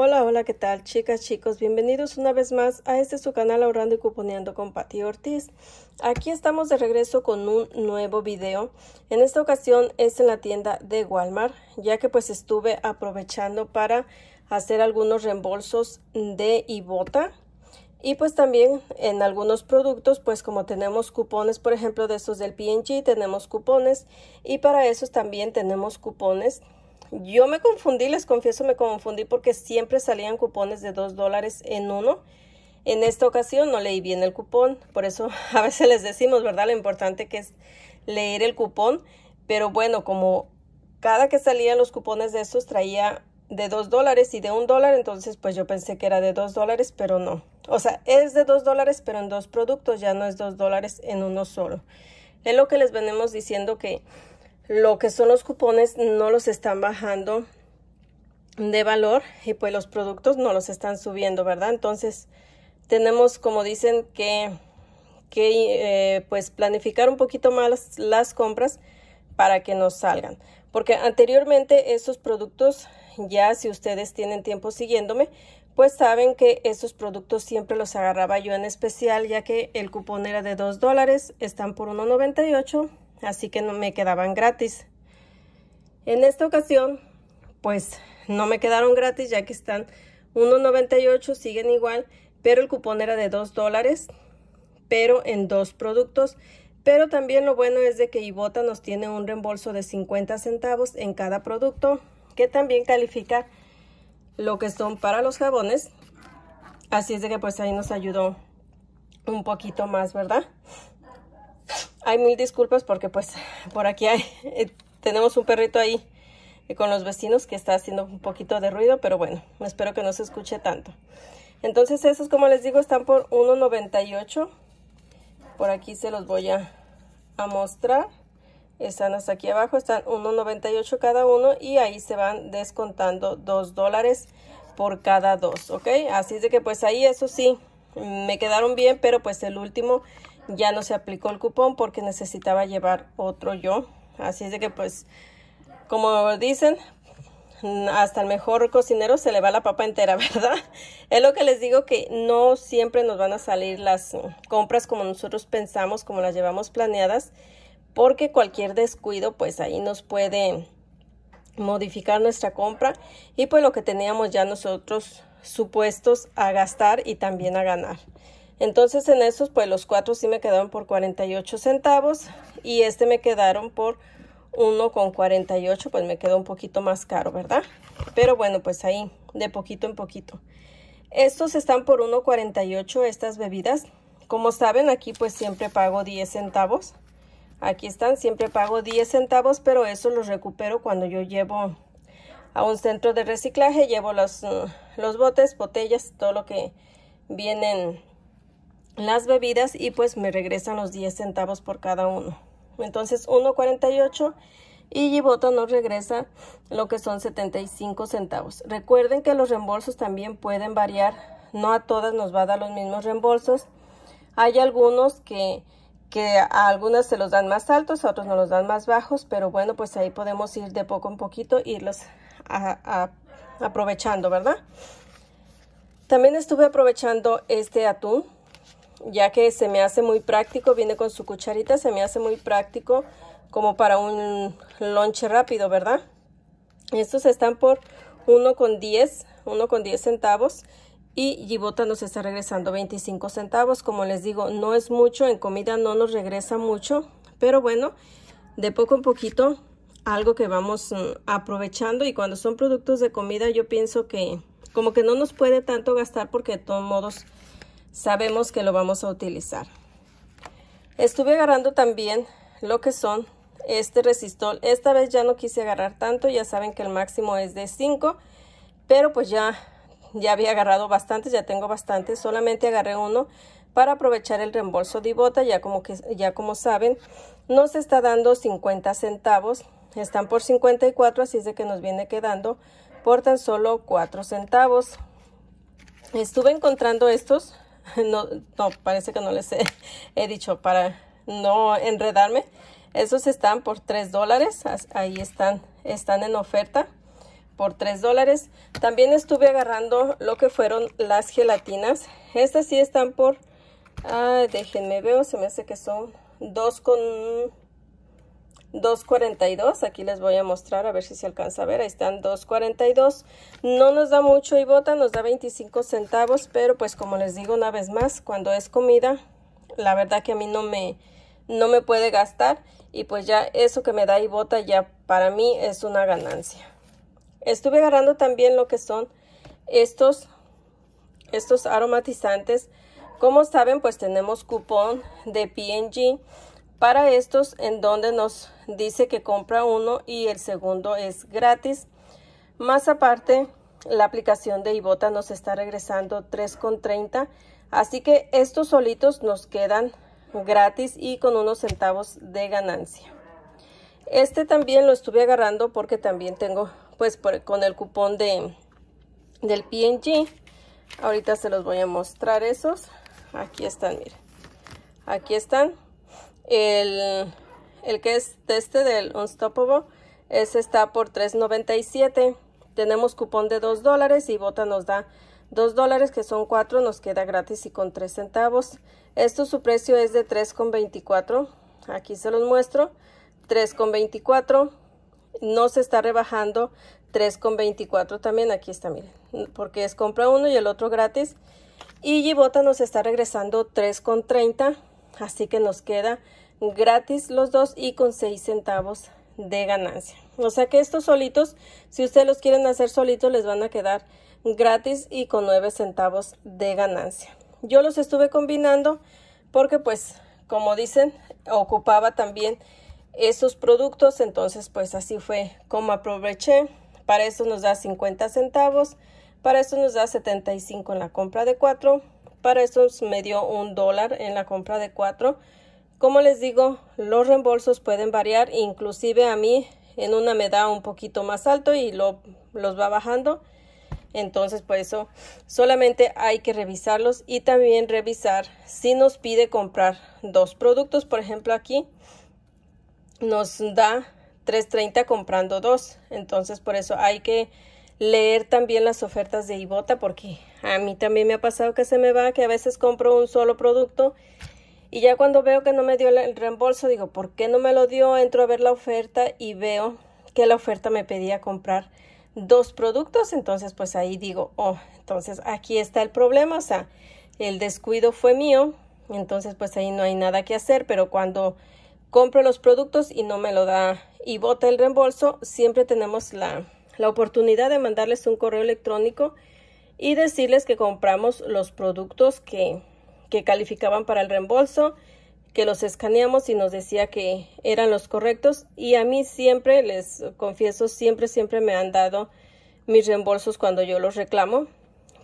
Hola, hola, ¿qué tal? Chicas, chicos, bienvenidos una vez más a este su canal Ahorrando y Cuponeando con Patti Ortiz. Aquí estamos de regreso con un nuevo video. En esta ocasión es en la tienda de Walmart, ya que pues estuve aprovechando para hacer algunos reembolsos de Ibota. Y pues también en algunos productos, pues como tenemos cupones, por ejemplo, de esos del P&G, tenemos cupones. Y para esos también tenemos cupones yo me confundí, les confieso, me confundí porque siempre salían cupones de 2 dólares en uno. En esta ocasión no leí bien el cupón, por eso a veces les decimos, ¿verdad? Lo importante que es leer el cupón. Pero bueno, como cada que salían los cupones de estos traía de 2 dólares y de 1 dólar, entonces pues yo pensé que era de 2 dólares, pero no. O sea, es de 2 dólares, pero en dos productos, ya no es 2 dólares en uno solo. Es lo que les venimos diciendo que lo que son los cupones no los están bajando de valor y pues los productos no los están subiendo, ¿verdad? Entonces tenemos, como dicen, que, que eh, pues planificar un poquito más las compras para que nos salgan. Porque anteriormente esos productos, ya si ustedes tienen tiempo siguiéndome, pues saben que esos productos siempre los agarraba yo en especial, ya que el cupón era de 2 dólares, están por 1.98 así que no me quedaban gratis. En esta ocasión, pues no me quedaron gratis ya que están 1.98, siguen igual, pero el cupón era de 2 dólares, pero en dos productos. Pero también lo bueno es de que Ibota nos tiene un reembolso de 50 centavos en cada producto, que también califica lo que son para los jabones. Así es de que pues ahí nos ayudó un poquito más, ¿verdad? hay mil disculpas porque pues por aquí hay, eh, tenemos un perrito ahí eh, con los vecinos que está haciendo un poquito de ruido, pero bueno, espero que no se escuche tanto. Entonces esos, como les digo, están por 1.98. Por aquí se los voy a, a mostrar. Están hasta aquí abajo, están 1.98 cada uno y ahí se van descontando 2 dólares por cada dos, ¿ok? Así es de que pues ahí eso sí, me quedaron bien, pero pues el último ya no se aplicó el cupón porque necesitaba llevar otro yo. Así es de que pues, como dicen, hasta el mejor cocinero se le va la papa entera, ¿verdad? Es lo que les digo que no siempre nos van a salir las compras como nosotros pensamos, como las llevamos planeadas, porque cualquier descuido pues ahí nos puede modificar nuestra compra y pues lo que teníamos ya nosotros supuestos a gastar y también a ganar. Entonces en estos pues los cuatro sí me quedaron por 48 centavos y este me quedaron por 1,48 pues me quedó un poquito más caro, ¿verdad? Pero bueno, pues ahí de poquito en poquito. Estos están por 1,48 estas bebidas. Como saben aquí pues siempre pago 10 centavos. Aquí están, siempre pago 10 centavos, pero eso los recupero cuando yo llevo a un centro de reciclaje. Llevo los, los botes, botellas, todo lo que vienen las bebidas y pues me regresan los 10 centavos por cada uno. Entonces 1.48 y Gibota nos regresa lo que son 75 centavos. Recuerden que los reembolsos también pueden variar, no a todas nos va a dar los mismos reembolsos. Hay algunos que, que a algunas se los dan más altos, a otros nos los dan más bajos, pero bueno, pues ahí podemos ir de poco en poquito, irlos aprovechando, ¿verdad? También estuve aprovechando este atún ya que se me hace muy práctico, viene con su cucharita, se me hace muy práctico como para un lonche rápido, ¿verdad? Estos están por 1.10 con centavos y Gibota nos está regresando 25 centavos. Como les digo, no es mucho, en comida no nos regresa mucho, pero bueno, de poco en poquito algo que vamos mm, aprovechando y cuando son productos de comida yo pienso que como que no nos puede tanto gastar porque de todos modos sabemos que lo vamos a utilizar. Estuve agarrando también lo que son este resistol. Esta vez ya no quise agarrar tanto, ya saben que el máximo es de 5, pero pues ya, ya había agarrado bastantes, ya tengo bastantes, solamente agarré uno para aprovechar el reembolso de bota. ya como, que, ya como saben, nos está dando 50 centavos, están por 54, así es de que nos viene quedando por tan solo 4 centavos. Estuve encontrando estos no, parece que no les he, dicho para no enredarme. Esos están por 3 dólares. Ahí están, están en oferta por 3 dólares. También estuve agarrando lo que fueron las gelatinas. Estas sí están por, ah, déjenme veo, se me hace que son dos con 2.42, aquí les voy a mostrar a ver si se alcanza a ver, ahí están 2.42, no nos da mucho y bota, nos da 25 centavos, pero pues como les digo una vez más, cuando es comida, la verdad que a mí no me, no me puede gastar y pues ya eso que me da y bota ya para mí es una ganancia. Estuve agarrando también lo que son estos, estos aromatizantes, como saben pues tenemos cupón de PNG para estos en donde nos dice que compra uno y el segundo es gratis. Más aparte, la aplicación de Ibota nos está regresando 3,30. Así que estos solitos nos quedan gratis y con unos centavos de ganancia. Este también lo estuve agarrando porque también tengo pues con el cupón de del PNG. Ahorita se los voy a mostrar esos. Aquí están, miren. Aquí están. El, el que es este del Unstoppable, ese está por $3.97. Tenemos cupón de 2 dólares y Bota nos da 2 dólares, que son 4, nos queda gratis y con 3 centavos. Esto su precio es de 3,24. Aquí se los muestro. 3,24. No se está rebajando 3,24 también. Aquí está, miren. Porque es compra uno y el otro gratis. Y Bota nos está regresando 3,30. Así que nos queda gratis los dos y con 6 centavos de ganancia. O sea que estos solitos, si ustedes los quieren hacer solitos, les van a quedar gratis y con 9 centavos de ganancia. Yo los estuve combinando porque pues, como dicen, ocupaba también esos productos. Entonces pues así fue como aproveché. Para esto nos da 50 centavos. Para esto nos da 75 en la compra de 4. Para esto me dio un dólar en la compra de 4 como les digo, los reembolsos pueden variar, inclusive a mí en una me da un poquito más alto y lo, los va bajando. Entonces, por eso solamente hay que revisarlos y también revisar si nos pide comprar dos productos. Por ejemplo, aquí nos da 3.30 comprando dos. Entonces, por eso hay que leer también las ofertas de Ibota porque a mí también me ha pasado que se me va, que a veces compro un solo producto y ya cuando veo que no me dio el reembolso, digo, ¿por qué no me lo dio? Entro a ver la oferta y veo que la oferta me pedía comprar dos productos. Entonces, pues ahí digo, oh, entonces aquí está el problema. O sea, el descuido fue mío. Entonces, pues ahí no hay nada que hacer. Pero cuando compro los productos y no me lo da y bota el reembolso, siempre tenemos la, la oportunidad de mandarles un correo electrónico y decirles que compramos los productos que que calificaban para el reembolso, que los escaneamos y nos decía que eran los correctos y a mí siempre, les confieso, siempre, siempre me han dado mis reembolsos cuando yo los reclamo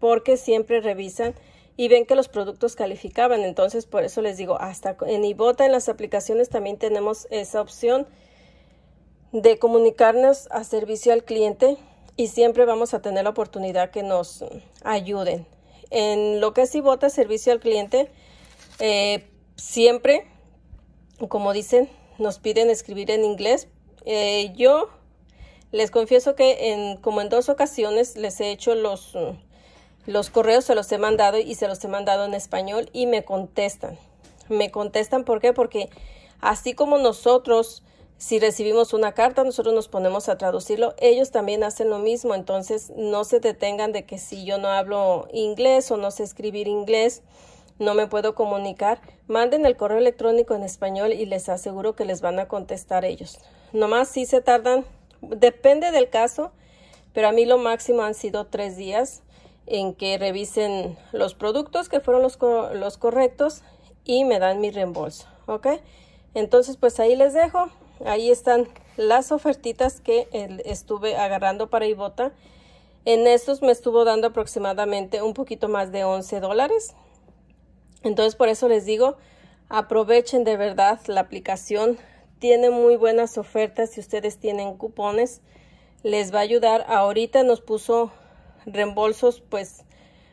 porque siempre revisan y ven que los productos calificaban. Entonces, por eso les digo, hasta en Ibota, en las aplicaciones, también tenemos esa opción de comunicarnos a servicio al cliente y siempre vamos a tener la oportunidad que nos ayuden. En lo que es Ibota, servicio al cliente, eh, siempre, como dicen, nos piden escribir en inglés. Eh, yo les confieso que en, como en dos ocasiones les he hecho los, mm, los correos, se los he mandado y se los he mandado en español y me contestan. Me contestan, ¿por qué? Porque así como nosotros si recibimos una carta, nosotros nos ponemos a traducirlo. Ellos también hacen lo mismo, entonces no se detengan de que si yo no hablo inglés o no sé escribir inglés, no me puedo comunicar. Manden el correo electrónico en español y les aseguro que les van a contestar ellos. Nomás si se tardan, depende del caso, pero a mí lo máximo han sido tres días en que revisen los productos que fueron los, los correctos y me dan mi reembolso, ¿ok? Entonces, pues ahí les dejo ahí están las ofertitas que estuve agarrando para Ibota. En estos me estuvo dando aproximadamente un poquito más de 11 dólares. Entonces por eso les digo, aprovechen de verdad la aplicación. Tiene muy buenas ofertas si ustedes tienen cupones. Les va a ayudar. Ahorita nos puso reembolsos pues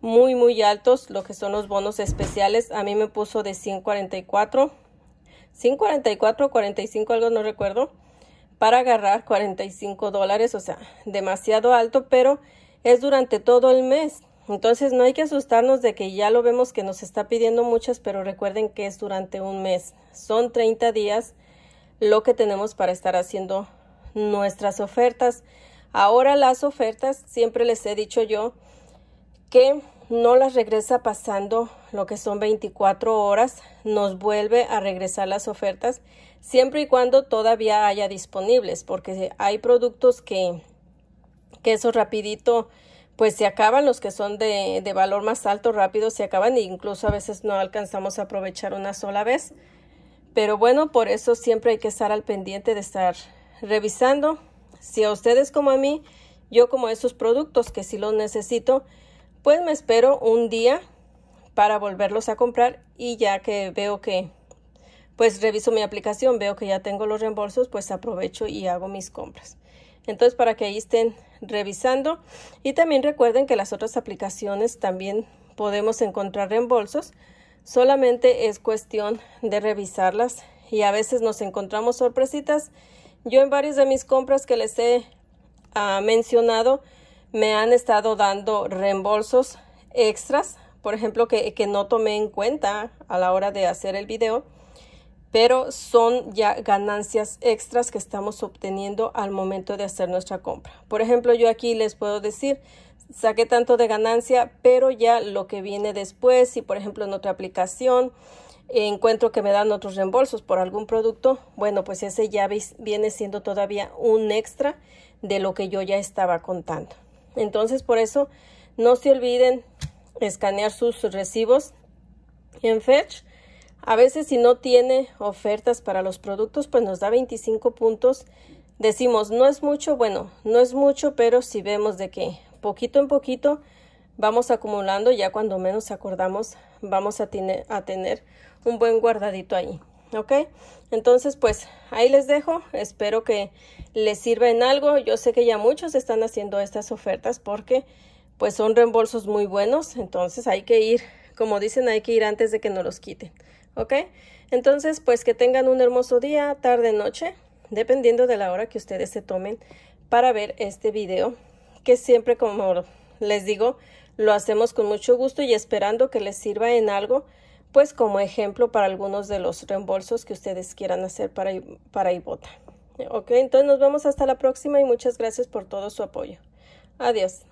muy muy altos, lo que son los bonos especiales. A mí me puso de 144 5.44 45, algo no recuerdo, para agarrar 45 dólares, o sea, demasiado alto, pero es durante todo el mes. Entonces no hay que asustarnos de que ya lo vemos que nos está pidiendo muchas, pero recuerden que es durante un mes. Son 30 días lo que tenemos para estar haciendo nuestras ofertas. Ahora las ofertas, siempre les he dicho yo que no las regresa pasando lo que son 24 horas, nos vuelve a regresar las ofertas siempre y cuando todavía haya disponibles, porque hay productos que, que eso rapidito pues se acaban, los que son de, de valor más alto rápido se acaban e incluso a veces no alcanzamos a aprovechar una sola vez. Pero bueno, por eso siempre hay que estar al pendiente de estar revisando. Si a ustedes como a mí, yo como esos productos que si los necesito, pues me espero un día para volverlos a comprar y ya que veo que pues reviso mi aplicación, veo que ya tengo los reembolsos, pues aprovecho y hago mis compras. Entonces, para que ahí estén revisando. Y también recuerden que las otras aplicaciones también podemos encontrar reembolsos. Solamente es cuestión de revisarlas y a veces nos encontramos sorpresitas. Yo en varias de mis compras que les he ah, mencionado, me han estado dando reembolsos extras, por ejemplo, que, no tomé en cuenta a la hora de hacer el video, pero son ya ganancias extras que estamos obteniendo al momento de hacer nuestra compra. Por ejemplo, yo aquí les puedo decir, saqué tanto de ganancia, pero ya lo que viene después, si por ejemplo en otra aplicación encuentro que me dan otros reembolsos por algún producto, bueno, pues ese ya viene siendo todavía un extra de lo que yo ya estaba contando. Entonces, por eso, no se olviden escanear sus recibos en Fetch. A veces si no tiene ofertas para los productos, pues nos da 25 puntos. Decimos, no es mucho, bueno, no es mucho, pero si vemos de que poquito en poquito vamos acumulando, ya cuando menos acordamos, vamos a, tener, a tener un buen guardadito ahí. ¿ok? Entonces, pues ahí les dejo, espero que les sirva en algo. Yo sé que ya muchos están haciendo estas ofertas porque pues son reembolsos muy buenos, entonces hay que ir, como dicen, hay que ir antes de que nos los quiten, ¿ok? Entonces, pues que tengan un hermoso día, tarde, noche, dependiendo de la hora que ustedes se tomen para ver este video, que siempre, como les digo, lo hacemos con mucho gusto y esperando que les sirva en algo pues como ejemplo para algunos de los reembolsos que ustedes quieran hacer para, para IBOTA. Ok, entonces nos vemos hasta la próxima y muchas gracias por todo su apoyo. Adiós.